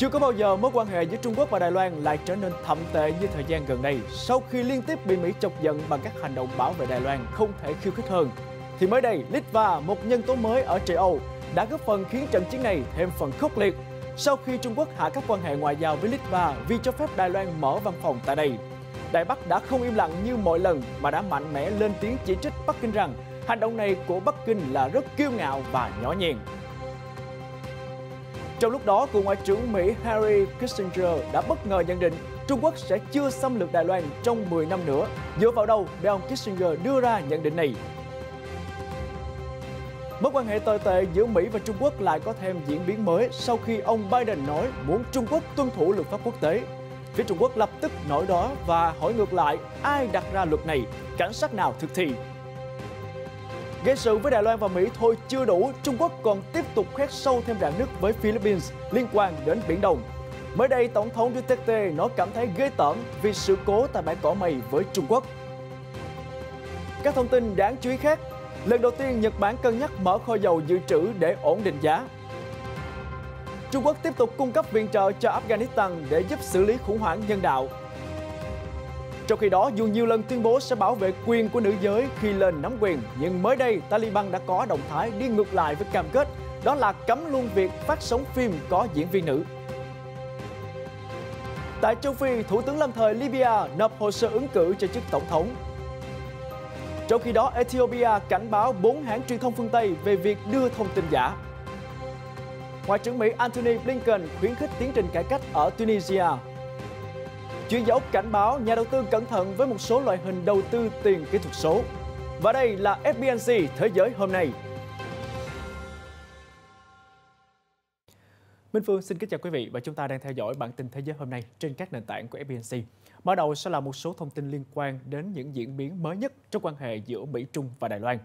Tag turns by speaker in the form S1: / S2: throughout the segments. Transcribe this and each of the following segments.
S1: Chưa có bao giờ mối quan hệ giữa Trung Quốc và Đài Loan lại trở nên thậm tệ như thời gian gần đây. Sau khi liên tiếp bị Mỹ chọc giận bằng các hành động bảo vệ Đài Loan không thể khiêu khích hơn, thì mới đây Litva, một nhân tố mới ở châu Âu, đã góp phần khiến trận chiến này thêm phần khốc liệt sau khi Trung Quốc hạ các quan hệ ngoại giao với Litva vì cho phép Đài Loan mở văn phòng tại đây. Đài Bắc đã không im lặng như mọi lần mà đã mạnh mẽ lên tiếng chỉ trích Bắc Kinh rằng hành động này của Bắc Kinh là rất kiêu ngạo và nhỏ nhen. Trong lúc đó, cựu Ngoại trưởng Mỹ Harry Kissinger đã bất ngờ nhận định Trung Quốc sẽ chưa xâm lược Đài Loan trong 10 năm nữa. Dựa vào đâu để ông Kissinger đưa ra nhận định này? Mối quan hệ tồi tệ giữa Mỹ và Trung Quốc lại có thêm diễn biến mới sau khi ông Biden nói muốn Trung Quốc tuân thủ luật pháp quốc tế. Phía Trung Quốc lập tức nổi đó và hỏi ngược lại ai đặt ra luật này, cảnh sát nào thực thi Gây sự với Đài Loan và Mỹ thôi chưa đủ, Trung Quốc còn tiếp tục khoét sâu thêm rạn nứt với Philippines liên quan đến Biển Đông. Mới đây, Tổng thống Duterte nói cảm thấy ghê tởm vì sự cố tại bãi cỏ mây với Trung Quốc. Các thông tin đáng chú ý khác, lần đầu tiên Nhật Bản cân nhắc mở kho dầu dự trữ để ổn định giá. Trung Quốc tiếp tục cung cấp viện trợ cho Afghanistan để giúp xử lý khủng hoảng nhân đạo trong khi đó, dù nhiều lần tuyên bố sẽ bảo vệ quyền của nữ giới khi lên nắm quyền, nhưng mới đây Taliban đã có động thái đi ngược lại với cam kết, đó là cấm luôn việc phát sóng phim có diễn viên nữ. Tại châu Phi, Thủ tướng lâm thời Libya nộp hồ sơ ứng cử cho chức tổng thống. Trong khi đó, Ethiopia cảnh báo bốn hãng truyền thông phương Tây về việc đưa thông tin giả. Ngoại trưởng Mỹ Antony Blinken khuyến khích tiến trình cải cách ở Tunisia Chuyên gia Úc cảnh báo nhà đầu tư cẩn thận với một số loại hình đầu tư tiền kỹ thuật số. Và đây là FBNC Thế giới hôm nay. Minh Phương xin kính chào quý vị và chúng ta đang theo dõi bản tin thế giới hôm nay trên các nền tảng của FBNC. Mở đầu sẽ là một số thông tin liên quan đến những diễn biến mới nhất trong quan hệ giữa Mỹ, Trung và Đài Loan.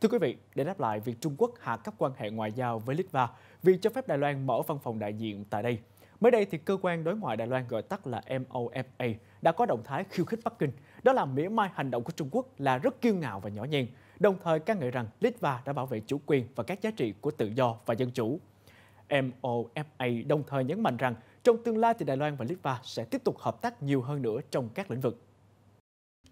S1: Thưa quý vị, để đáp lại việc Trung Quốc hạ cấp quan hệ ngoại giao với Litva vì cho phép Đài Loan mở văn phòng đại diện tại đây – Mới đây thì cơ quan đối ngoại Đài Loan gọi tắt là MOFA đã có động thái khiêu khích Bắc Kinh, đó là mỉa mai hành động của Trung Quốc là rất kiêu ngạo và nhỏ nhen, đồng thời ca ngợi rằng Litva đã bảo vệ chủ quyền và các giá trị của tự do và dân chủ. MOFA đồng thời nhấn mạnh rằng trong tương lai thì Đài Loan và Litva sẽ tiếp tục hợp tác nhiều hơn nữa trong các lĩnh vực.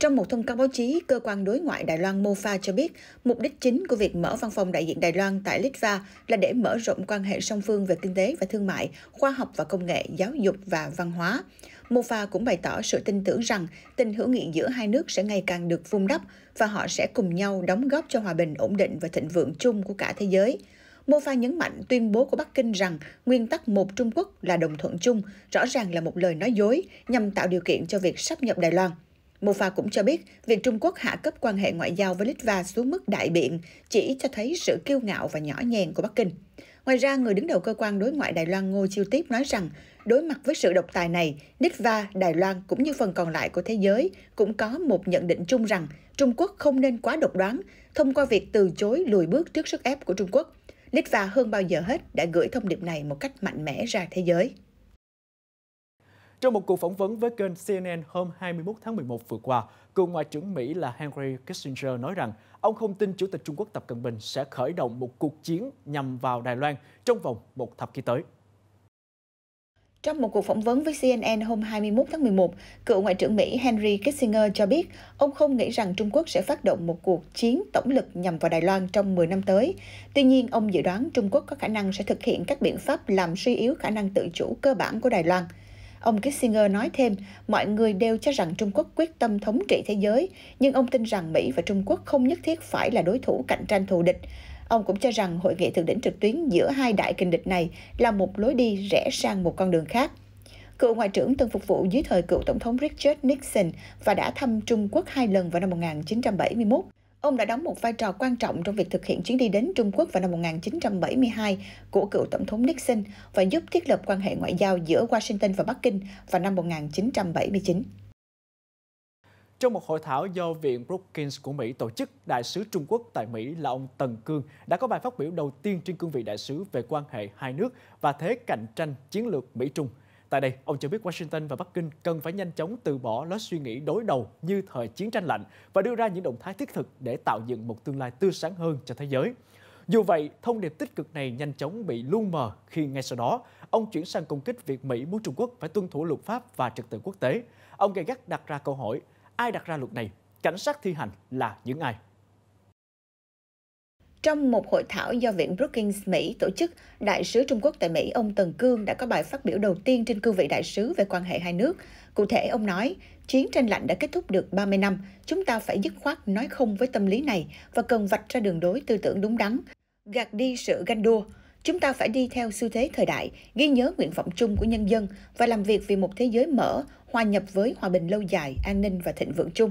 S2: Trong một thông cáo báo chí, cơ quan đối ngoại Đài Loan MOFA cho biết, mục đích chính của việc mở văn phòng đại diện Đài Loan tại Litva là để mở rộng quan hệ song phương về kinh tế và thương mại, khoa học và công nghệ, giáo dục và văn hóa. MOFA cũng bày tỏ sự tin tưởng rằng tình hữu nghị giữa hai nước sẽ ngày càng được vun đắp và họ sẽ cùng nhau đóng góp cho hòa bình, ổn định và thịnh vượng chung của cả thế giới. Mofa nhấn mạnh tuyên bố của Bắc Kinh rằng nguyên tắc một Trung Quốc là đồng thuận chung, rõ ràng là một lời nói dối nhằm tạo điều kiện cho việc sắp nhập Đài Loan. Mofa cũng cho biết, việc Trung Quốc hạ cấp quan hệ ngoại giao với Litva xuống mức đại biện chỉ cho thấy sự kiêu ngạo và nhỏ nhèn của Bắc Kinh. Ngoài ra, người đứng đầu cơ quan đối ngoại Đài Loan Ngô Chiêu Tiếp nói rằng, đối mặt với sự độc tài này, Litva, Đài Loan cũng như phần còn lại của thế giới cũng có một nhận định chung rằng Trung Quốc không nên quá độc đoán thông qua việc từ chối lùi bước trước sức ép của Trung Quốc. Litva hơn bao giờ hết đã gửi thông điệp này một cách mạnh mẽ ra thế giới.
S1: Trong một cuộc phỏng vấn với kênh CNN hôm 21 tháng 11 vừa qua, cựu Ngoại trưởng Mỹ là Henry Kissinger nói rằng ông không tin Chủ tịch Trung Quốc Tập Cận Bình sẽ khởi động một cuộc chiến nhằm vào Đài Loan trong vòng một thập kỷ tới.
S2: Trong một cuộc phỏng vấn với CNN hôm 21 tháng 11, cựu Ngoại trưởng Mỹ Henry Kissinger cho biết ông không nghĩ rằng Trung Quốc sẽ phát động một cuộc chiến tổng lực nhằm vào Đài Loan trong 10 năm tới. Tuy nhiên, ông dự đoán Trung Quốc có khả năng sẽ thực hiện các biện pháp làm suy yếu khả năng tự chủ cơ bản của Đài Loan – Ông Kissinger nói thêm, mọi người đều cho rằng Trung Quốc quyết tâm thống trị thế giới, nhưng ông tin rằng Mỹ và Trung Quốc không nhất thiết phải là đối thủ cạnh tranh thù địch. Ông cũng cho rằng hội nghị thượng đỉnh trực tuyến giữa hai đại kình địch này là một lối đi rẽ sang một con đường khác. Cựu Ngoại trưởng từng phục vụ dưới thời cựu Tổng thống Richard Nixon và đã thăm Trung Quốc hai lần vào năm 1971. Ông đã đóng một vai trò quan trọng trong việc thực hiện chuyến đi đến Trung Quốc vào năm 1972 của cựu Tổng thống Nixon và giúp thiết lập quan hệ ngoại giao giữa Washington và Bắc Kinh vào năm 1979.
S1: Trong một hội thảo do Viện Brookings của Mỹ tổ chức, Đại sứ Trung Quốc tại Mỹ là ông Tần Cương đã có bài phát biểu đầu tiên trên cương vị đại sứ về quan hệ hai nước và thế cạnh tranh chiến lược Mỹ-Trung – Tại đây, ông cho biết Washington và Bắc Kinh cần phải nhanh chóng từ bỏ lối suy nghĩ đối đầu như thời chiến tranh lạnh và đưa ra những động thái thiết thực để tạo dựng một tương lai tươi sáng hơn cho thế giới. Dù vậy, thông điệp tích cực này nhanh chóng bị lu mờ khi ngay sau đó, ông chuyển sang công kích việc Mỹ muốn Trung Quốc phải tuân thủ luật pháp và trật tự quốc tế. Ông gay gắt đặt ra câu hỏi, ai đặt ra luật này? Cảnh sát thi hành là những ai?
S2: Trong một hội thảo do Viện Brookings Mỹ tổ chức, Đại sứ Trung Quốc tại Mỹ ông Tần Cương đã có bài phát biểu đầu tiên trên cương vị đại sứ về quan hệ hai nước. Cụ thể, ông nói, chiến tranh lạnh đã kết thúc được 30 năm, chúng ta phải dứt khoát nói không với tâm lý này và cần vạch ra đường đối tư tưởng đúng đắn, gạt đi sự ganh đua. Chúng ta phải đi theo xu thế thời đại, ghi nhớ nguyện vọng chung của nhân dân và làm việc vì một thế giới mở, hòa nhập với hòa bình lâu dài, an ninh và thịnh vượng chung.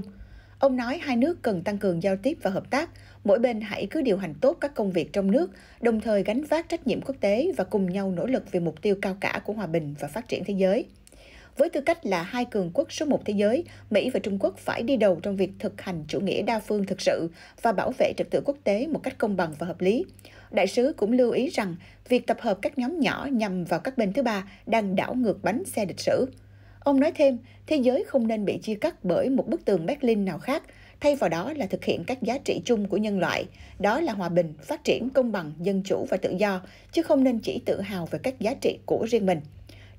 S2: Ông nói hai nước cần tăng cường giao tiếp và hợp tác, mỗi bên hãy cứ điều hành tốt các công việc trong nước, đồng thời gánh vác trách nhiệm quốc tế và cùng nhau nỗ lực vì mục tiêu cao cả của hòa bình và phát triển thế giới. Với tư cách là hai cường quốc số một thế giới, Mỹ và Trung Quốc phải đi đầu trong việc thực hành chủ nghĩa đa phương thực sự và bảo vệ trật tự quốc tế một cách công bằng và hợp lý. Đại sứ cũng lưu ý rằng việc tập hợp các nhóm nhỏ nhằm vào các bên thứ ba đang đảo ngược bánh xe lịch sử. Ông nói thêm, thế giới không nên bị chia cắt bởi một bức tường Berlin nào khác, thay vào đó là thực hiện các giá trị chung của nhân loại, đó là hòa bình, phát triển, công bằng, dân chủ và tự do, chứ không nên chỉ tự hào về các giá trị của riêng mình.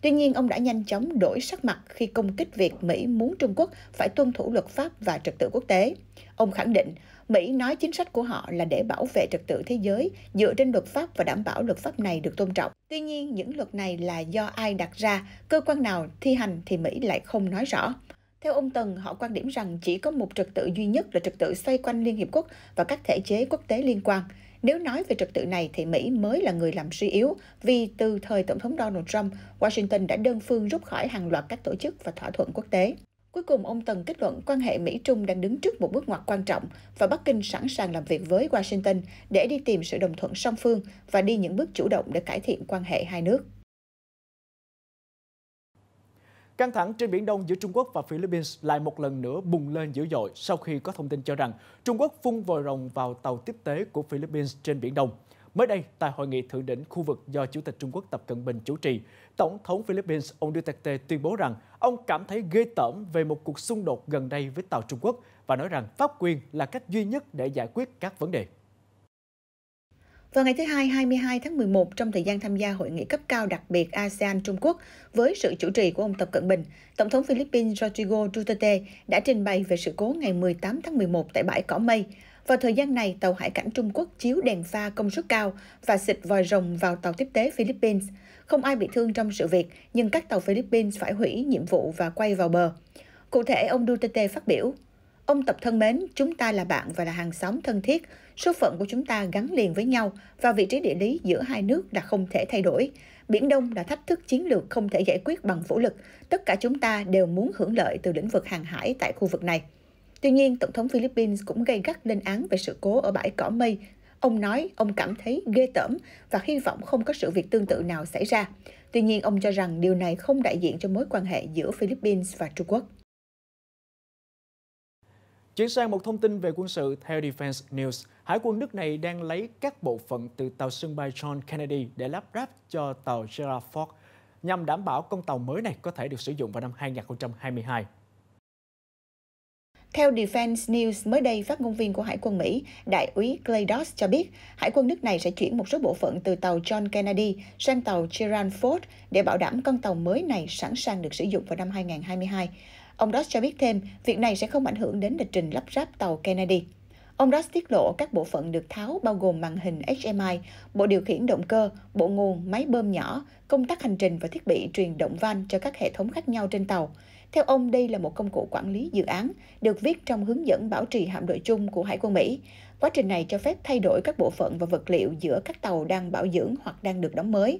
S2: Tuy nhiên, ông đã nhanh chóng đổi sắc mặt khi công kích việc Mỹ muốn Trung Quốc phải tuân thủ luật pháp và trật tự quốc tế. Ông khẳng định, Mỹ nói chính sách của họ là để bảo vệ trật tự thế giới dựa trên luật pháp và đảm bảo luật pháp này được tôn trọng. Tuy nhiên, những luật này là do ai đặt ra, cơ quan nào thi hành thì Mỹ lại không nói rõ. Theo ông Tần, họ quan điểm rằng chỉ có một trật tự duy nhất là trật tự xoay quanh Liên Hiệp Quốc và các thể chế quốc tế liên quan. Nếu nói về trật tự này thì Mỹ mới là người làm suy yếu, vì từ thời Tổng thống Donald Trump, Washington đã đơn phương rút khỏi hàng loạt các tổ chức và thỏa thuận quốc tế. Cuối cùng, ông Tần kết luận quan hệ Mỹ-Trung đang đứng trước một bước ngoặt quan trọng và Bắc Kinh sẵn sàng làm việc với Washington để đi tìm sự đồng thuận song phương và đi những bước chủ động để cải thiện quan hệ hai nước.
S1: Căng thẳng trên Biển Đông giữa Trung Quốc và Philippines lại một lần nữa bùng lên dữ dội sau khi có thông tin cho rằng Trung Quốc phun vòi rồng vào tàu tiếp tế của Philippines trên Biển Đông. Mới đây, tại hội nghị thượng đỉnh khu vực do Chủ tịch Trung Quốc Tập Cận Bình chủ trì, Tổng thống Philippines ông Duterte tuyên bố rằng ông cảm thấy ghê tởm về một cuộc xung đột gần đây với tàu Trung Quốc và nói rằng pháp quyền là cách duy nhất để giải quyết các vấn đề.
S2: Vào ngày thứ Hai 22 tháng 11, trong thời gian tham gia hội nghị cấp cao đặc biệt ASEAN-Trung Quốc với sự chủ trì của ông Tập Cận Bình, Tổng thống Philippines Rodrigo Duterte đã trình bày về sự cố ngày 18 tháng 11 tại bãi Cỏ Mây. Vào thời gian này, tàu hải cảnh Trung Quốc chiếu đèn pha công suất cao và xịt vòi rồng vào tàu tiếp tế Philippines. Không ai bị thương trong sự việc, nhưng các tàu Philippines phải hủy nhiệm vụ và quay vào bờ. Cụ thể, ông Duterte phát biểu, Ông Tập thân mến, chúng ta là bạn và là hàng xóm thân thiết. Số phận của chúng ta gắn liền với nhau và vị trí địa lý giữa hai nước là không thể thay đổi. Biển Đông là thách thức chiến lược không thể giải quyết bằng vũ lực. Tất cả chúng ta đều muốn hưởng lợi từ lĩnh vực hàng hải tại khu vực này. Tuy nhiên, Tổng thống Philippines cũng gây gắt lên án về sự cố ở bãi cỏ mây. Ông nói ông cảm thấy ghê tởm và hy vọng không có sự việc tương tự nào xảy ra. Tuy nhiên, ông cho rằng điều này không đại diện cho mối quan hệ giữa Philippines và Trung Quốc.
S1: Chuyển sang một thông tin về quân sự theo Defense News, Hải quân nước này đang lấy các bộ phận từ tàu sân bay John Kennedy để lắp ráp cho tàu Gerald Ford nhằm đảm bảo con tàu mới này có thể được sử dụng vào năm 2022. Theo
S2: Defense News, mới đây phát ngôn viên của Hải quân Mỹ, Đại úy Clay Doss cho biết, Hải quân nước này sẽ chuyển một số bộ phận từ tàu John Kennedy sang tàu Gerald Ford để bảo đảm con tàu mới này sẵn sàng được sử dụng vào năm 2022. Ông Ross cho biết thêm, việc này sẽ không ảnh hưởng đến lịch trình lắp ráp tàu Kennedy. Ông Ross tiết lộ các bộ phận được tháo bao gồm màn hình HMI, bộ điều khiển động cơ, bộ nguồn, máy bơm nhỏ, công tắc hành trình và thiết bị truyền động van cho các hệ thống khác nhau trên tàu. Theo ông, đây là một công cụ quản lý dự án, được viết trong hướng dẫn bảo trì hạm đội chung của Hải quân Mỹ. Quá trình này cho phép thay đổi các bộ phận và vật liệu giữa các tàu đang bảo dưỡng hoặc đang được đóng mới.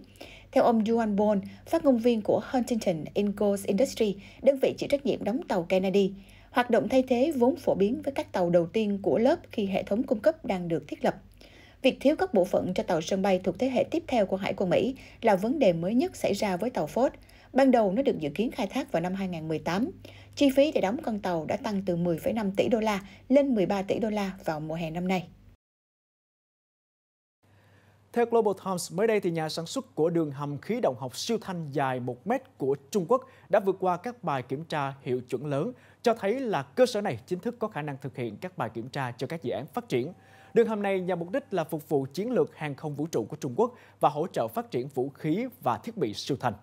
S2: Theo ông Juan Bon, phát ngôn viên của Huntington Ingalls Industry, đơn vị chịu trách nhiệm đóng tàu Kennedy, hoạt động thay thế vốn phổ biến với các tàu đầu tiên của lớp khi hệ thống cung cấp đang được thiết lập. Việc thiếu các bộ phận cho tàu sân bay thuộc thế hệ tiếp theo của Hải quân Mỹ là vấn đề mới nhất xảy ra với tàu Ford. Ban đầu nó được dự kiến khai thác vào năm 2018. Chi phí để đóng con tàu đã tăng từ 10,5 tỷ đô la lên 13 tỷ đô la vào mùa hè năm nay.
S1: Theo Global Times, mới đây thì nhà sản xuất của đường hầm khí động học siêu thanh dài 1 mét của Trung Quốc đã vượt qua các bài kiểm tra hiệu chuẩn lớn, cho thấy là cơ sở này chính thức có khả năng thực hiện các bài kiểm tra cho các dự án phát triển. Đường hầm này nhằm mục đích là phục vụ chiến lược hàng không vũ trụ của Trung Quốc và hỗ trợ phát triển vũ khí và thiết bị siêu thanh.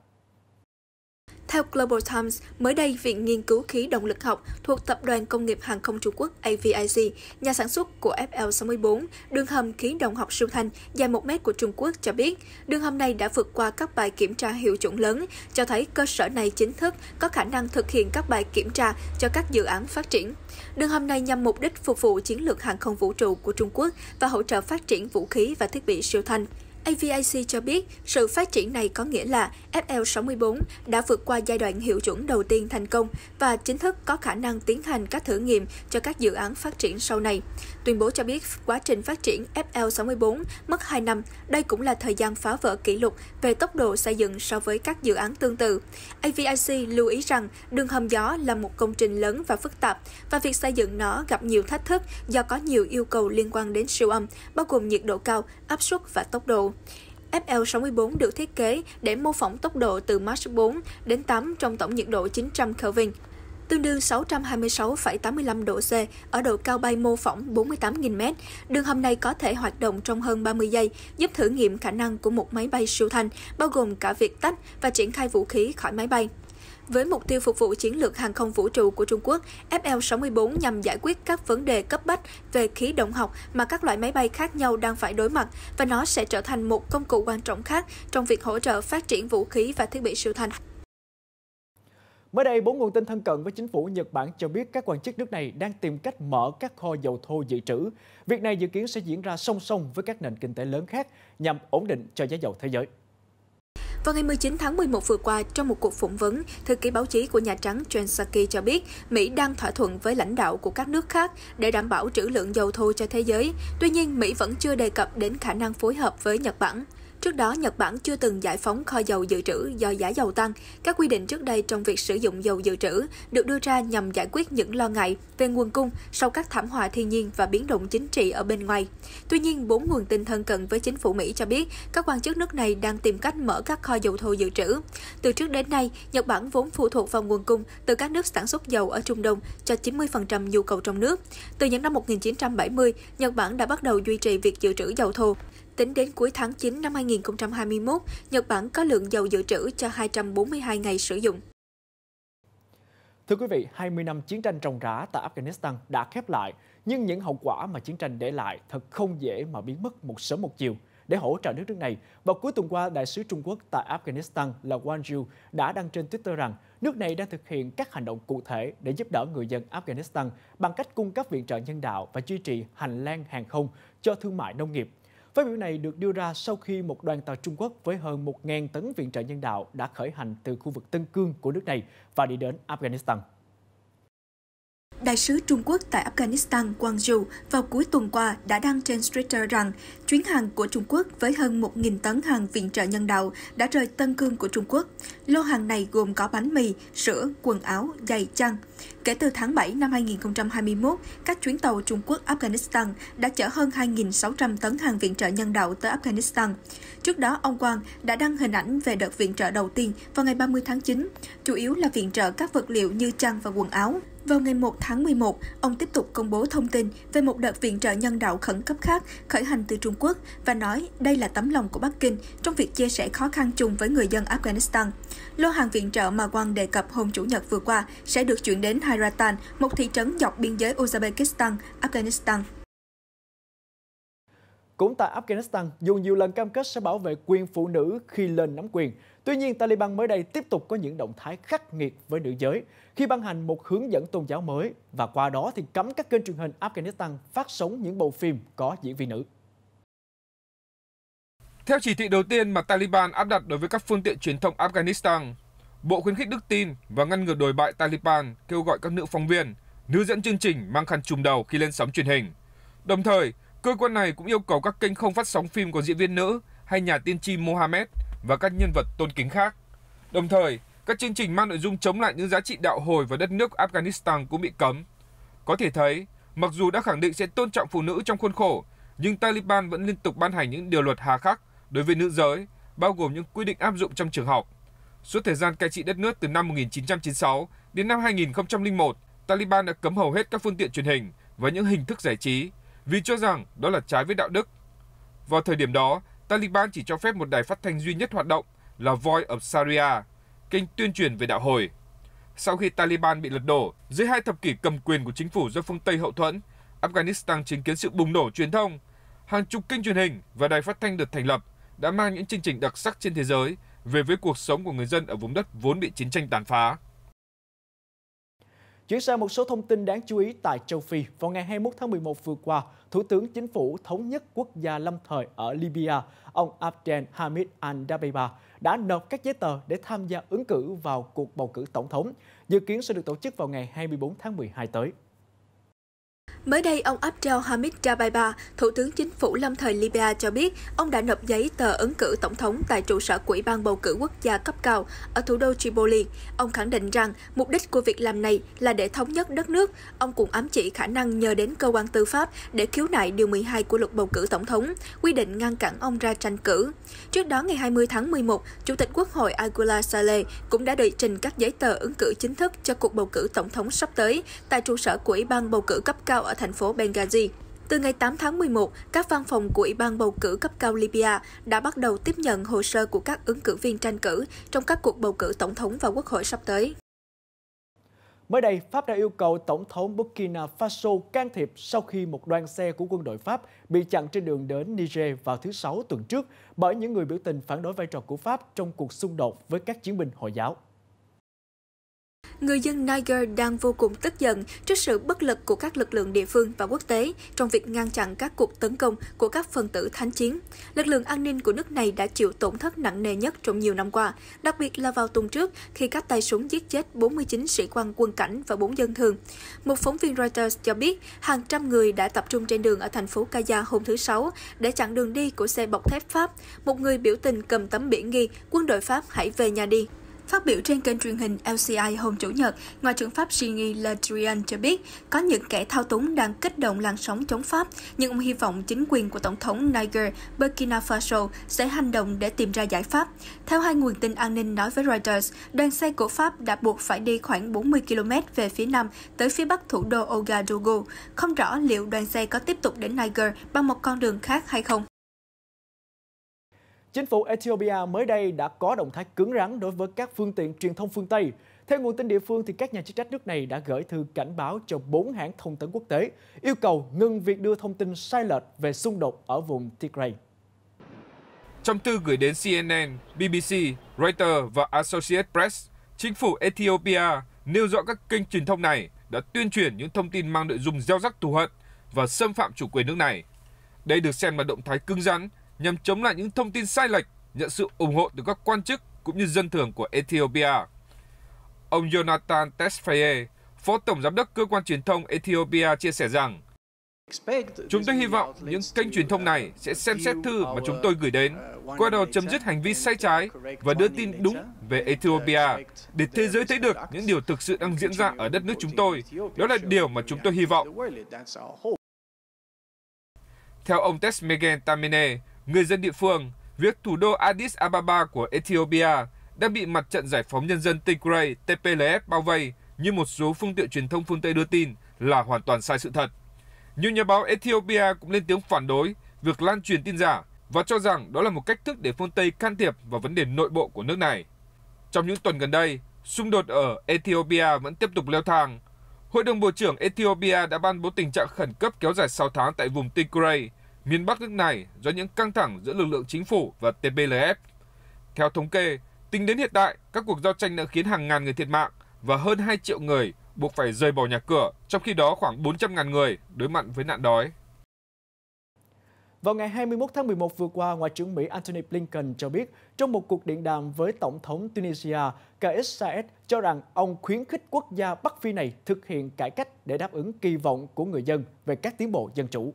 S3: Theo Global Times, mới đây, Viện Nghiên cứu Khí động lực học thuộc Tập đoàn Công nghiệp Hàng không Trung Quốc AVIC, nhà sản xuất của FL-64, đường hầm khí động học siêu thanh dài 1 mét của Trung Quốc cho biết, đường hầm này đã vượt qua các bài kiểm tra hiệu chuẩn lớn, cho thấy cơ sở này chính thức có khả năng thực hiện các bài kiểm tra cho các dự án phát triển. Đường hầm này nhằm mục đích phục vụ chiến lược hàng không vũ trụ của Trung Quốc và hỗ trợ phát triển vũ khí và thiết bị siêu thanh. Avic cho biết, sự phát triển này có nghĩa là FL64 đã vượt qua giai đoạn hiệu chuẩn đầu tiên thành công và chính thức có khả năng tiến hành các thử nghiệm cho các dự án phát triển sau này. Tuyên bố cho biết quá trình phát triển FL64 mất 2 năm, đây cũng là thời gian phá vỡ kỷ lục về tốc độ xây dựng so với các dự án tương tự. AVIC lưu ý rằng đường hầm gió là một công trình lớn và phức tạp và việc xây dựng nó gặp nhiều thách thức do có nhiều yêu cầu liên quan đến siêu âm, bao gồm nhiệt độ cao, áp suất và tốc độ. FL64 được thiết kế để mô phỏng tốc độ từ Mach 4 đến 8 trong tổng nhiệt độ 900 Kelvin, tương đương 626,85 độ C ở độ cao bay mô phỏng 48.000 m. Đường hầm này có thể hoạt động trong hơn 30 giây, giúp thử nghiệm khả năng của một máy bay siêu thanh, bao gồm cả việc tách và triển khai vũ khí khỏi máy bay. Với mục tiêu phục vụ chiến lược hàng không vũ trụ của Trung Quốc, FL-64 nhằm giải quyết các vấn đề cấp bách về khí động học mà các loại máy bay khác nhau đang phải đối mặt và nó sẽ trở thành một công cụ quan trọng khác trong việc hỗ trợ phát triển vũ khí và thiết bị siêu thanh.
S1: Mới đây, bốn nguồn tin thân cận với chính phủ Nhật Bản cho biết các quan chức nước này đang tìm cách mở các kho dầu thô dự trữ. Việc này dự kiến sẽ diễn ra song song với các nền kinh tế lớn khác nhằm ổn định cho giá dầu thế giới.
S3: Vào ngày 19 tháng 11 vừa qua, trong một cuộc phỏng vấn, thư ký báo chí của Nhà Trắng Jen Psaki cho biết Mỹ đang thỏa thuận với lãnh đạo của các nước khác để đảm bảo trữ lượng dầu thô cho thế giới. Tuy nhiên, Mỹ vẫn chưa đề cập đến khả năng phối hợp với Nhật Bản. Trước đó, Nhật Bản chưa từng giải phóng kho dầu dự trữ do giá dầu tăng. Các quy định trước đây trong việc sử dụng dầu dự trữ được đưa ra nhằm giải quyết những lo ngại về nguồn cung sau các thảm họa thiên nhiên và biến động chính trị ở bên ngoài. Tuy nhiên, bốn nguồn tin thân cận với chính phủ Mỹ cho biết các quan chức nước này đang tìm cách mở các kho dầu thô dự trữ. Từ trước đến nay, Nhật Bản vốn phụ thuộc vào nguồn cung từ các nước sản xuất dầu ở Trung Đông cho 90% nhu cầu trong nước. Từ những năm 1970, Nhật Bản đã bắt đầu duy trì việc dự trữ dầu thô Tính đến cuối tháng 9 năm 2021, Nhật Bản có lượng dầu dự trữ cho 242 ngày sử
S1: dụng. Thưa quý vị, 20 năm chiến tranh trồng rã tại Afghanistan đã khép lại, nhưng những hậu quả mà chiến tranh để lại thật không dễ mà biến mất một sớm một chiều. Để hỗ trợ nước nước này, vào cuối tuần qua, đại sứ Trung Quốc tại Afghanistan là Wang Yu đã đăng trên Twitter rằng nước này đang thực hiện các hành động cụ thể để giúp đỡ người dân Afghanistan bằng cách cung cấp viện trợ nhân đạo và duy trì hành lang hàng không cho thương mại nông nghiệp Phát biểu này được đưa ra sau khi một đoàn tàu Trung Quốc với hơn 1.000 tấn viện trợ nhân đạo đã khởi hành từ khu vực Tân Cương của nước này và đi đến Afghanistan.
S3: Đại sứ Trung Quốc tại Afghanistan Quang Yu vào cuối tuần qua đã đăng trên Twitter rằng chuyến hàng của Trung Quốc với hơn 1.000 tấn hàng viện trợ nhân đạo đã rời Tân Cương của Trung Quốc. Lô hàng này gồm có bánh mì, sữa, quần áo, giày chăn. Kể từ tháng 7 năm 2021, các chuyến tàu Trung Quốc-Afghanistan đã chở hơn 2.600 tấn hàng viện trợ nhân đạo tới Afghanistan. Trước đó, ông Quang đã đăng hình ảnh về đợt viện trợ đầu tiên vào ngày 30 tháng 9, chủ yếu là viện trợ các vật liệu như chăn và quần áo. Vào ngày 1 tháng 11, ông tiếp tục công bố thông tin về một đợt viện trợ nhân đạo khẩn cấp khác khởi hành từ Trung Quốc và nói đây là tấm lòng của Bắc Kinh trong việc chia sẻ khó khăn chung với người dân Afghanistan. Lô hàng viện trợ mà Wang đề cập hôm Chủ nhật vừa qua sẽ được chuyển đến Hairatan, một thị trấn dọc biên giới Uzbekistan, Afghanistan.
S1: Cũng tại Afghanistan, dù nhiều lần cam kết sẽ bảo vệ quyền phụ nữ khi lên nắm quyền, Tuy nhiên, Taliban mới đây tiếp tục có những động thái khắc nghiệt với nữ giới khi ban hành một hướng dẫn tôn giáo mới và qua đó thì cấm các kênh truyền hình Afghanistan phát sóng những bộ phim có diễn viên nữ.
S4: Theo chỉ thị đầu tiên mà Taliban áp đặt đối với các phương tiện truyền thông Afghanistan, Bộ khuyến khích đức tin và ngăn ngừa đổi bại Taliban kêu gọi các nữ phóng viên, nữ dẫn chương trình mang khăn trùm đầu khi lên sóng truyền hình. Đồng thời, cơ quan này cũng yêu cầu các kênh không phát sóng phim của diễn viên nữ hay nhà tiên tri Mohammed và các nhân vật tôn kính khác. Đồng thời, các chương trình mang nội dung chống lại những giá trị đạo hồi và đất nước Afghanistan cũng bị cấm. Có thể thấy, mặc dù đã khẳng định sẽ tôn trọng phụ nữ trong khuôn khổ, nhưng Taliban vẫn liên tục ban hành những điều luật hà khắc đối với nữ giới, bao gồm những quy định áp dụng trong trường học. Suốt thời gian cai trị đất nước từ năm 1996 đến năm 2001, Taliban đã cấm hầu hết các phương tiện truyền hình và những hình thức giải trí vì cho rằng đó là trái với đạo đức. Vào thời điểm đó, Taliban chỉ cho phép một đài phát thanh duy nhất hoạt động là Voice of Sharia, kênh tuyên truyền về đạo hồi. Sau khi Taliban bị lật đổ, dưới hai thập kỷ cầm quyền của chính phủ do phương Tây hậu thuẫn, Afghanistan chứng kiến sự bùng nổ truyền thông. Hàng chục kênh truyền hình và đài phát thanh được thành lập đã mang những chương trình đặc sắc trên thế giới về với cuộc sống của người dân ở vùng đất vốn bị chiến tranh tàn phá.
S1: Chuyển sang một số thông tin đáng chú ý tại châu Phi. Vào ngày 21 tháng 11 vừa qua, Thủ tướng Chính phủ Thống nhất Quốc gia lâm thời ở Libya, ông Abdel Hamid Al-Dabeiba, đã nộp các giấy tờ để tham gia ứng cử vào cuộc bầu cử tổng thống, dự kiến sẽ được tổ chức vào ngày 24 tháng 12 tới.
S3: Mới đây, ông Abdel Hamid Dabaiba, Thủ tướng Chính phủ lâm thời Libya cho biết, ông đã nộp giấy tờ ứng cử tổng thống tại trụ sở Quỹ ban bầu cử quốc gia cấp cao ở thủ đô Tripoli. Ông khẳng định rằng mục đích của việc làm này là để thống nhất đất nước. Ông cũng ám chỉ khả năng nhờ đến cơ quan tư pháp để khiếu nại Điều 12 của luật bầu cử tổng thống, quy định ngăn cản ông ra tranh cử. Trước đó, ngày 20 tháng 11, Chủ tịch Quốc hội Agula Saleh cũng đã đệ trình các giấy tờ ứng cử chính thức cho cuộc bầu cử tổng thống sắp tới tại trụ sở Quỹ ban bầu cử cấp cao ở ở thành phố Benghazi. Từ ngày 8 tháng 11, các văn phòng của Ủy ban bầu cử cấp cao Libya đã bắt đầu tiếp nhận hồ sơ của các ứng cử viên tranh cử trong các cuộc bầu cử tổng thống và quốc
S1: hội sắp tới. Mới đây, Pháp đã yêu cầu Tổng thống Burkina Faso can thiệp sau khi một đoàn xe của quân đội Pháp bị chặn trên đường đến Niger vào thứ Sáu tuần trước bởi những người biểu tình phản đối vai trò của Pháp trong cuộc xung đột với các chiến binh Hồi giáo
S3: người dân Niger đang vô cùng tức giận trước sự bất lực của các lực lượng địa phương và quốc tế trong việc ngăn chặn các cuộc tấn công của các phần tử thánh chiến. Lực lượng an ninh của nước này đã chịu tổn thất nặng nề nhất trong nhiều năm qua, đặc biệt là vào tuần trước khi các tay súng giết chết 49 sĩ quan quân cảnh và 4 dân thường. Một phóng viên Reuters cho biết hàng trăm người đã tập trung trên đường ở thành phố Kaya hôm thứ Sáu để chặn đường đi của xe bọc thép Pháp. Một người biểu tình cầm tấm biển ghi: quân đội Pháp hãy về nhà đi. Phát biểu trên kênh truyền hình LCI hôm Chủ nhật, Ngoại trưởng Pháp Gini Le Drian cho biết có những kẻ thao túng đang kích động làn sóng chống Pháp, nhưng ông hy vọng chính quyền của Tổng thống Niger Burkina Faso sẽ hành động để tìm ra giải pháp. Theo hai nguồn tin an ninh nói với Reuters, đoàn xe của Pháp đã buộc phải đi khoảng 40 km về phía nam tới phía bắc thủ đô Ouagadougou. Không rõ liệu đoàn xe có tiếp tục đến Niger bằng một con đường khác hay không.
S1: Chính phủ Ethiopia mới đây đã có động thái cứng rắn đối với các phương tiện truyền thông phương Tây. Theo nguồn tin địa phương, thì các nhà chức trách nước này đã gửi thư cảnh báo cho 4 hãng thông tấn quốc tế, yêu cầu ngừng việc đưa thông tin sai lệch về xung đột ở vùng Tigray.
S4: Trong thư gửi đến CNN, BBC, Reuters và Associated Press, chính phủ Ethiopia nêu rõ các kênh truyền thông này đã tuyên truyền những thông tin mang nội dung gieo rắc thù hận và xâm phạm chủ quyền nước này. Đây được xem là động thái cứng rắn nhằm chống lại những thông tin sai lệch, nhận sự ủng hộ từ các quan chức cũng như dân thường của Ethiopia. Ông Jonathan Tesfaye, Phó Tổng Giám đốc Cơ quan Truyền thông Ethiopia chia sẻ rằng Chúng tôi hy vọng những kênh truyền thông này sẽ xem xét thư mà chúng tôi gửi đến, qua đó chấm dứt hành vi sai trái và đưa tin đúng về Ethiopia, để thế giới thấy được những điều thực sự đang diễn ra ở đất nước chúng tôi. Đó là điều mà chúng tôi hy vọng. Theo ông Tesmegen Tamine, Người dân địa phương, việc thủ đô Addis Ababa của Ethiopia đã bị mặt trận giải phóng nhân dân Tigray TPLF bao vây như một số phương tiện truyền thông phương Tây đưa tin là hoàn toàn sai sự thật. Nhiều nhà báo Ethiopia cũng lên tiếng phản đối việc lan truyền tin giả và cho rằng đó là một cách thức để phương Tây can thiệp vào vấn đề nội bộ của nước này. Trong những tuần gần đây, xung đột ở Ethiopia vẫn tiếp tục leo thang. Hội đồng Bộ trưởng Ethiopia đã ban bố tình trạng khẩn cấp kéo dài 6 tháng tại vùng Tigray miền Bắc nước này do những căng thẳng giữa lực lượng chính phủ và TPLF. Theo thống kê, tính đến hiện tại, các cuộc giao tranh đã khiến hàng ngàn người thiệt mạng và hơn 2 triệu người buộc phải rời bỏ nhà cửa, trong khi đó khoảng 400.000 người đối mặt với nạn đói.
S1: Vào ngày 21 tháng 11 vừa qua, Ngoại trưởng Mỹ Antony Blinken cho biết trong một cuộc điện đàm với Tổng thống Tunisia, Kais Saied cho rằng ông khuyến khích quốc gia Bắc Phi này thực hiện cải cách để đáp ứng kỳ vọng của người dân về các tiến bộ dân chủ.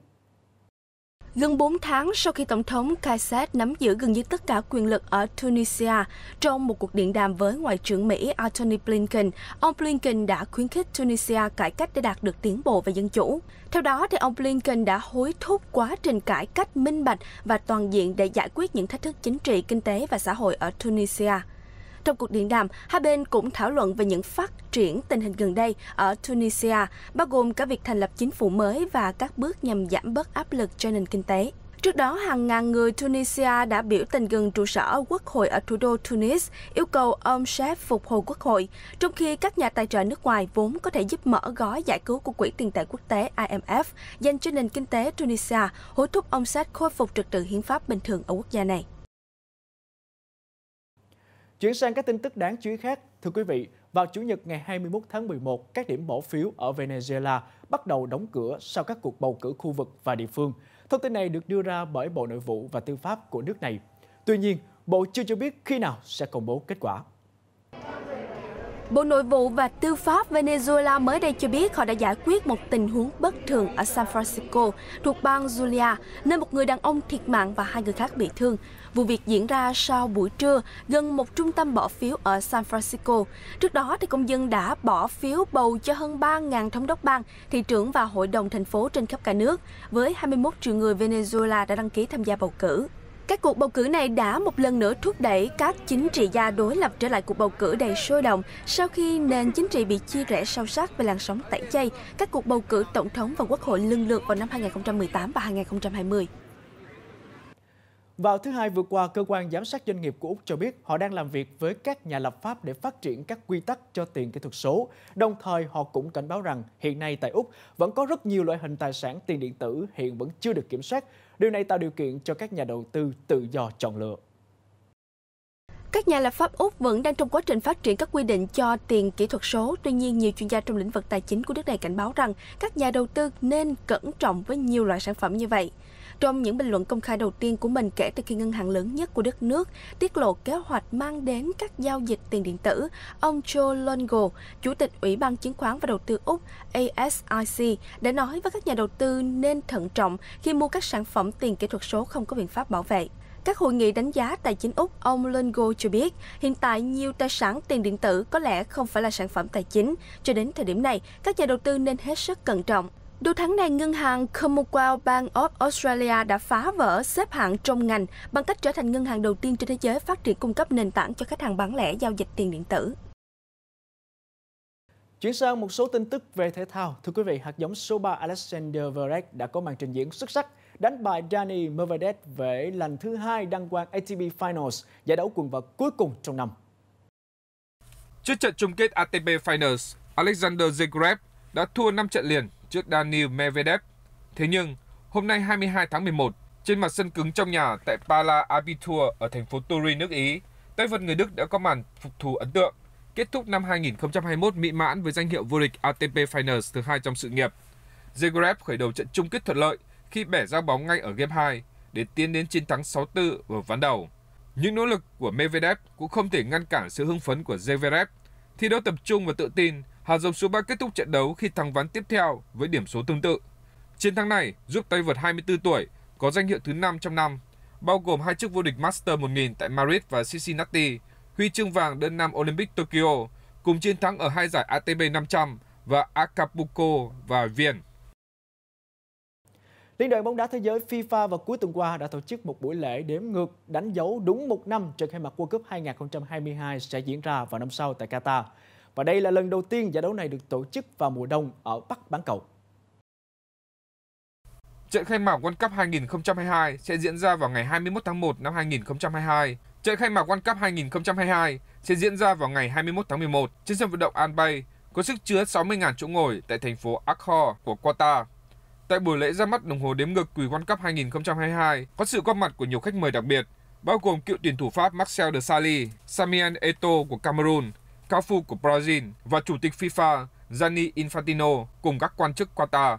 S3: Gần 4 tháng sau khi Tổng thống Kaiset nắm giữ gần như tất cả quyền lực ở Tunisia, trong một cuộc điện đàm với Ngoại trưởng Mỹ Antony Blinken, ông Blinken đã khuyến khích Tunisia cải cách để đạt được tiến bộ và dân chủ. Theo đó, thì ông Blinken đã hối thúc quá trình cải cách minh bạch và toàn diện để giải quyết những thách thức chính trị, kinh tế và xã hội ở Tunisia. Trong cuộc điện đàm, hai bên cũng thảo luận về những phát triển tình hình gần đây ở Tunisia, bao gồm cả việc thành lập chính phủ mới và các bước nhằm giảm bớt áp lực cho nền kinh tế. Trước đó, hàng ngàn người Tunisia đã biểu tình gần trụ sở quốc hội ở thủ đô Tunis, yêu cầu ông Chef phục hồi quốc hội, trong khi các nhà tài trợ nước ngoài vốn có thể giúp mở gói giải cứu của Quỹ tiền tệ quốc tế IMF dành cho nền kinh tế Tunisia, hối thúc ông Chef khôi phục trật tự hiến pháp bình thường ở quốc gia
S1: này. Chuyển sang các tin tức đáng chú ý khác, thưa quý vị, vào Chủ nhật ngày 21 tháng 11, các điểm bỏ phiếu ở Venezuela bắt đầu đóng cửa sau các cuộc bầu cử khu vực và địa phương. Thông tin này được đưa ra bởi Bộ Nội vụ và Tư pháp của nước này. Tuy nhiên, Bộ chưa cho biết khi nào sẽ công bố kết quả.
S3: Bộ Nội vụ và Tư pháp Venezuela mới đây cho biết họ đã giải quyết một tình huống bất thường ở San Francisco thuộc bang Zulia, nơi một người đàn ông thiệt mạng và hai người khác bị thương. Vụ việc diễn ra sau buổi trưa gần một trung tâm bỏ phiếu ở San Francisco. Trước đó, thì công dân đã bỏ phiếu bầu cho hơn 3.000 thống đốc bang, thị trưởng và hội đồng thành phố trên khắp cả nước, với 21 triệu người Venezuela đã đăng ký tham gia bầu cử. Các cuộc bầu cử này đã một lần nữa thúc đẩy các chính trị gia đối lập trở lại cuộc bầu cử đầy sôi động sau khi nền chính trị bị chia rẽ sâu sắc về làn sóng tẩy chay các cuộc bầu cử tổng thống và quốc hội lần lượt vào năm 2018 và 2020.
S1: Vào thứ Hai vừa qua, cơ quan giám sát doanh nghiệp của Úc cho biết họ đang làm việc với các nhà lập pháp để phát triển các quy tắc cho tiền kỹ thuật số. Đồng thời, họ cũng cảnh báo rằng hiện nay tại Úc vẫn có rất nhiều loại hình tài sản tiền điện tử hiện vẫn chưa được kiểm soát. Điều này tạo điều kiện cho các nhà đầu tư tự do chọn lựa.
S3: Các nhà lập pháp Úc vẫn đang trong quá trình phát triển các quy định cho tiền kỹ thuật số. Tuy nhiên, nhiều chuyên gia trong lĩnh vực tài chính của nước này cảnh báo rằng các nhà đầu tư nên cẩn trọng với nhiều loại sản phẩm như vậy trong những bình luận công khai đầu tiên của mình kể từ khi ngân hàng lớn nhất của đất nước tiết lộ kế hoạch mang đến các giao dịch tiền điện tử, ông Joe Longo, Chủ tịch Ủy ban Chứng khoán và Đầu tư Úc ASIC, đã nói với các nhà đầu tư nên thận trọng khi mua các sản phẩm tiền kỹ thuật số không có biện pháp bảo vệ. Các hội nghị đánh giá tài chính Úc, ông Lungo cho biết, hiện tại nhiều tài sản tiền điện tử có lẽ không phải là sản phẩm tài chính. Cho đến thời điểm này, các nhà đầu tư nên hết sức cẩn trọng. Đô tháng này, ngân hàng Commonwealth Bank of Australia đã phá vỡ xếp hạng trong ngành bằng cách trở thành ngân hàng đầu tiên trên thế giới phát triển cung cấp nền tảng cho khách hàng bán lẻ giao dịch tiền điện tử.
S1: Chuyển sang một số tin tức về thể thao. Thưa quý vị, hạt giống số 3 Alexander Zverev đã có màn trình diễn xuất sắc đánh bại Dani Medvedev về lần thứ hai đăng quang ATP Finals, giải đấu quần vợt cuối cùng trong năm.
S4: Trước trận chung kết ATP Finals, Alexander Zverev đã thua 5 trận liền trước Daniil Medvedev. Thế nhưng, hôm nay 22 tháng 11, trên mặt sân cứng trong nhà tại Pala Abitur ở thành phố Turin, nước Ý, tay vợt người Đức đã có màn phục thù ấn tượng, kết thúc năm 2021 mỹ mãn với danh hiệu vô địch ATP Finals thứ hai trong sự nghiệp. Zagreb khởi đầu trận chung kết thuận lợi khi bẻ ra bóng ngay ở game 2 để tiến đến chiến thắng 6-4 ở ván đầu. Những nỗ lực của Medvedev cũng không thể ngăn cản sự hưng phấn của Zverev. Thi đấu tập trung và tự tin, Hà Rồng số 3 kết thúc trận đấu khi thắng ván tiếp theo với điểm số tương tự. Chiến thắng này giúp tay vợt 24 tuổi có danh hiệu thứ 5 trong năm, bao gồm hai chức vô địch Master 1000 tại Madrid và Cincinnati, huy chương vàng đơn nam Olympic Tokyo, cùng chiến thắng ở hai giải ATP 500 và Acapulco và Viên.
S1: Liên đoàn bóng đá thế giới FIFA vào cuối tuần qua đã tổ chức một buổi lễ đếm ngược đánh dấu đúng một năm trước khai mạc World Cup 2022 sẽ diễn ra vào năm sau tại Qatar.
S4: Và đây là lần đầu tiên giải đấu này được tổ chức vào mùa đông ở Bắc Bán Cầu. Trận khai mạc World Cup 2022 sẽ diễn ra vào ngày 21 tháng 1 năm 2022. Trận khai mạc World Cup 2022 sẽ diễn ra vào ngày 21 tháng 11 trên sân vận động An Bay, có sức chứa 60.000 chỗ ngồi tại thành phố Accra của Qatar. Tại buổi lễ ra mắt đồng hồ đếm ngược quỷ World Cup 2022 có sự góp mặt của nhiều khách mời đặc biệt, bao gồm cựu tuyển thủ Pháp Marcel de Sali, Samuel Eto của Cameroon, cao phu của Brazil và Chủ tịch FIFA Gianni Infantino cùng các quan chức Qatar.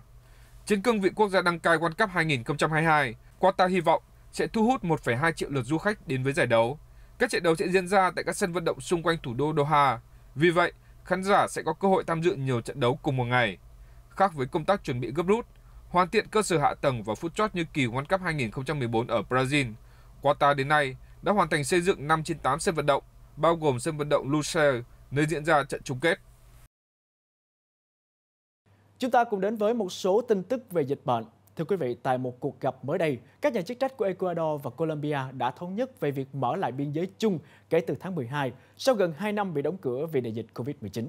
S4: Trên cương vị quốc gia đăng cai World Cup 2022, Qatar hy vọng sẽ thu hút 1,2 triệu lượt du khách đến với giải đấu. Các trận đấu sẽ diễn ra tại các sân vận động xung quanh thủ đô Doha. Vì vậy, khán giả sẽ có cơ hội tham dự nhiều trận đấu cùng một ngày. Khác với công tác chuẩn bị gấp rút, hoàn thiện cơ sở hạ tầng và phút chót như kỳ World Cup 2014 ở Brazil, Qatar đến nay đã hoàn thành xây dựng 5 trên 8 sân vận động, bao gồm sân vận động Lusail nơi diễn ra trận chung kết. Chúng ta cùng đến với một số tin
S1: tức về dịch bệnh. Thưa quý vị, tại một cuộc gặp mới đây, các nhà chức trách của Ecuador và Colombia đã thống nhất về việc mở lại biên giới chung kể từ tháng 12, sau gần 2 năm bị đóng cửa vì đại dịch
S4: COVID-19.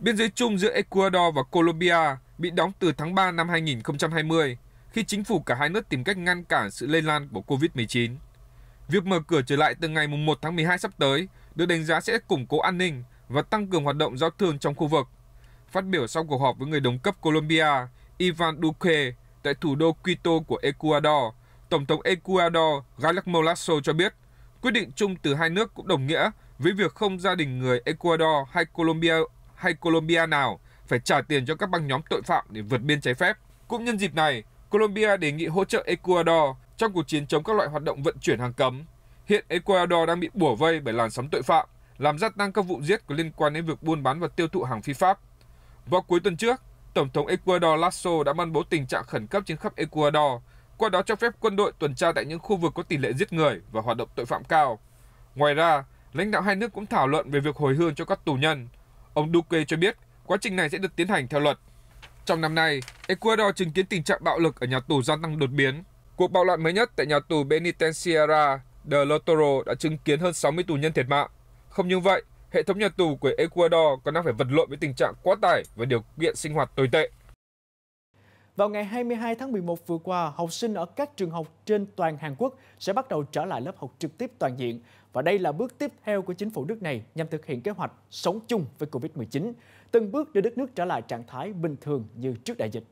S4: Biên giới chung giữa Ecuador và Colombia bị đóng từ tháng 3 năm 2020, khi chính phủ cả hai nước tìm cách ngăn cản sự lây lan của COVID-19. Việc mở cửa trở lại từ ngày 1 tháng 12 sắp tới được đánh giá sẽ củng cố an ninh và tăng cường hoạt động giao thương trong khu vực. Phát biểu sau cuộc họp với người đồng cấp Colombia Ivan Duque tại thủ đô Quito của Ecuador, Tổng thống Ecuador Guillermo Lasso cho biết quyết định chung từ hai nước cũng đồng nghĩa với việc không gia đình người Ecuador hay Colombia hay Colombia nào phải trả tiền cho các băng nhóm tội phạm để vượt biên trái phép. Cũng nhân dịp này, Colombia đề nghị hỗ trợ Ecuador trong cuộc chiến chống các loại hoạt động vận chuyển hàng cấm Hiện Ecuador đang bị bủa vây bởi làn sóng tội phạm, làm gia tăng các vụ giết có liên quan đến việc buôn bán và tiêu thụ hàng phi pháp. Vào cuối tuần trước, Tổng thống Ecuador Lasso đã ban bố tình trạng khẩn cấp trên khắp Ecuador, qua đó cho phép quân đội tuần tra tại những khu vực có tỷ lệ giết người và hoạt động tội phạm cao. Ngoài ra, lãnh đạo hai nước cũng thảo luận về việc hồi hương cho các tù nhân. Ông Duque cho biết quá trình này sẽ được tiến hành theo luật. Trong năm nay, Ecuador chứng kiến tình trạng bạo lực ở nhà tù gia tăng đột biến. Cuộc bạo loạn mới nhất tại nhà tù Penitenciara de Lotoro đã chứng kiến hơn 60 tù nhân thiệt mạng. Không như vậy, hệ thống nhà tù của Ecuador còn đang phải vật lộn với tình trạng quá tải và điều kiện sinh hoạt tồi tệ.
S1: Vào ngày 22 tháng 11 vừa qua, học sinh ở các trường học trên toàn Hàn Quốc sẽ bắt đầu trở lại lớp học trực tiếp toàn diện. Và đây là bước tiếp theo của chính phủ nước này nhằm thực hiện kế hoạch sống chung với Covid-19, từng bước đưa đất nước trở lại trạng thái bình thường như trước đại dịch.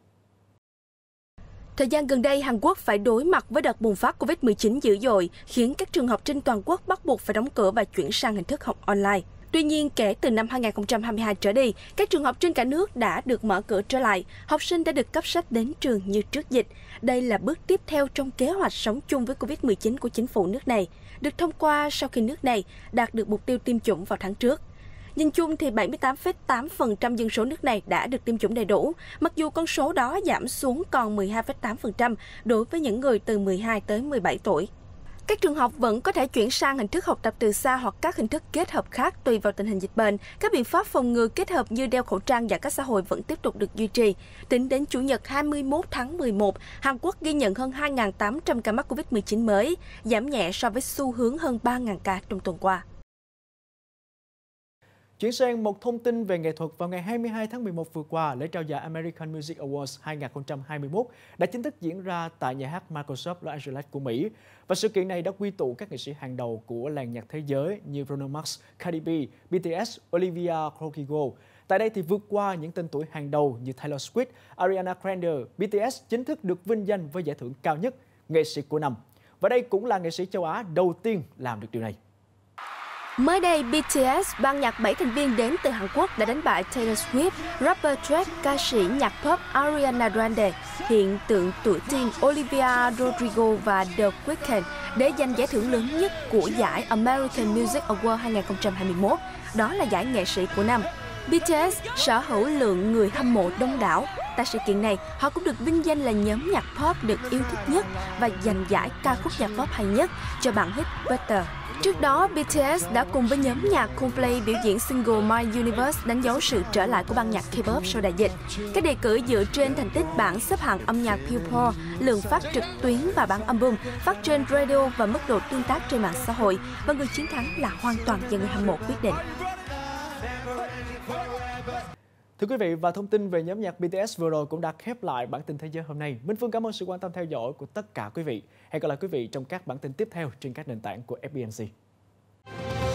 S3: Thời gian gần đây, Hàn Quốc phải đối mặt với đợt bùng phát COVID-19 dữ dội, khiến các trường học trên toàn quốc bắt buộc phải đóng cửa và chuyển sang hình thức học online. Tuy nhiên, kể từ năm 2022 trở đi, các trường học trên cả nước đã được mở cửa trở lại, học sinh đã được cấp sách đến trường như trước dịch. Đây là bước tiếp theo trong kế hoạch sống chung với COVID-19 của chính phủ nước này, được thông qua sau khi nước này đạt được mục tiêu tiêm chủng vào tháng trước. Nhìn chung thì 78,8% dân số nước này đã được tiêm chủng đầy đủ, mặc dù con số đó giảm xuống còn 12,8% đối với những người từ 12 tới 17 tuổi. Các trường học vẫn có thể chuyển sang hình thức học tập từ xa hoặc các hình thức kết hợp khác tùy vào tình hình dịch bệnh. Các biện pháp phòng ngừa kết hợp như đeo khẩu trang và các xã hội vẫn tiếp tục được duy trì. Tính đến Chủ nhật 21 tháng 11, Hàn Quốc ghi nhận hơn 2.800 ca mắc COVID-19 mới, giảm nhẹ so với xu hướng hơn 3.000 ca trong tuần qua.
S1: Chuyển sang một thông tin về nghệ thuật vào ngày 22 tháng 11 vừa qua, lễ trao giải American Music Awards 2021 đã chính thức diễn ra tại nhà hát Microsoft Los Angeles của Mỹ. Và sự kiện này đã quy tụ các nghệ sĩ hàng đầu của làng nhạc thế giới như Bruno Mars, Cardi B, BTS, Olivia Rodrigo. Tại đây thì vượt qua những tên tuổi hàng đầu như Taylor Swift, Ariana Grande, BTS chính thức được vinh danh với giải thưởng cao nhất nghệ sĩ của năm. Và đây cũng là nghệ sĩ châu Á đầu tiên làm được điều này.
S3: Mới đây, BTS, ban nhạc 7 thành viên đến từ Hàn Quốc đã đánh bại Taylor Swift, rapper Drake, ca sĩ nhạc pop Ariana Grande, hiện tượng tuổi teen Olivia Rodrigo và The Weeknd để giành giải thưởng lớn nhất của giải American Music Award 2021, đó là giải nghệ sĩ của năm. BTS sở hữu lượng người hâm mộ đông đảo. Tại sự kiện này, họ cũng được vinh danh là nhóm nhạc pop được yêu thích nhất và giành giải ca khúc nhạc pop hay nhất cho bản hit Better. Trước đó, BTS đã cùng với nhóm nhạc Coldplay biểu diễn single My Universe đánh dấu sự trở lại của ban nhạc K-pop sau đại dịch. Các đề cử dựa trên thành tích bảng xếp hạng âm nhạc Billboard, lượng phát trực tuyến và bản album, phát
S1: trên radio và mức độ tương tác trên mạng xã hội. Và người chiến thắng là hoàn toàn do người hâm mộ quyết định. Thưa quý vị và thông tin về nhóm nhạc BTS vừa rồi cũng đã khép lại bản tin thế giới hôm nay. Minh Phương cảm ơn sự quan tâm theo dõi của tất cả quý vị. Hẹn gặp lại quý vị trong các bản tin tiếp theo trên các nền tảng của FBNC.